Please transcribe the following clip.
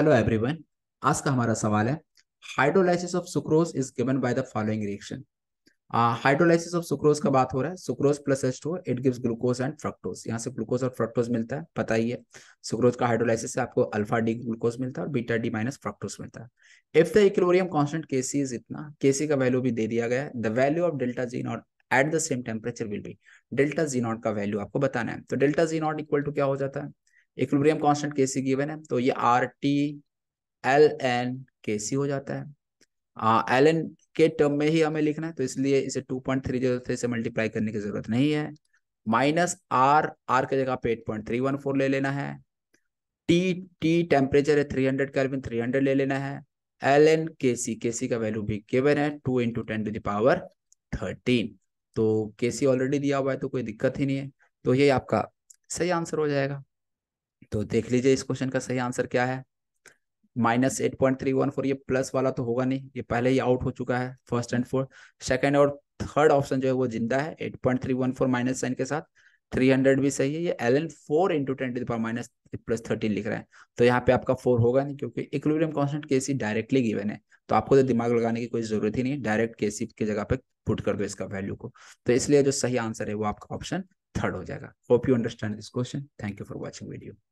hello everyone आज का हमारा सवाल है hydrolysis of sucrose is given by the following reaction hydrolysis of sucrose का बात हो रहा है sucrose plus s two it gives glucose and fructose यहाँ से ग्लूकोज और फ्रक्टोज मिलता है पता ही है सुक्रोज का हाइड्रोलाइसिस से आपको अल्फा डी ग्लूकोज मिलता है और बीटा डी माइनस फ्रक्टोज मिलता है if the equilibrium constant c is इतना के सी का वैल्यू भी दे दिया गया है the value of delta G naught at the same temperature will be delta G naught का वैल्यू आपको बताना है तो delta G naught equal to क्या हो जाता है इक्विलिब्रियम कांस्टेंट के सी गिवन है तो ये आर टी एल एन के सी हो जाता है एल एन के टर्म में ही हमें लिखना है तो इसलिए इसे two point three zero three से मल्टीप्लाई करने की जरूरत नहीं है माइनस आर आर की जगह पे eight point three one four ले लेना है टी टी टेम्परेचर है three hundred kelvin three hundred ले लेना है एल एन के सी के सी का वैल्यू भी गिवन है two into ten to the power thirteen तो के सी ऑलरेडी दिया हुआ है तो कोई दिक्कत ही नहीं है तो यही आपका सही आंसर हो जाएगा तो देख लीजिए इस क्वेश्चन का सही आंसर क्या है minus eight point three one four ये प्लस वाला तो होगा नहीं ये पहले ही आउट हो चुका है फर्स्ट एंड फोर्थ सेकेंड और थर्ड ऑप्शन जो है वो जिंदा है eight point three one four minus sign के साथ थ्री हंड्रेड भी सही है ये l n four into ten to the power minus plus thirteen लिख रहे हैं तो यहाँ पे आपका फोर होगा नहीं क्योंकि equilibrium constant k c directly given है तो आपको तो दिमाग लगाने की कोई जरूरत ही नहीं डायरेक्ट केसी की जगह पे पुट कर दो इसका वैल्यू को तो इसलिए जो सही आंसर है वो आपका ऑप्शन थर्ड हो जाएगा hope you understand this question thank you for watching video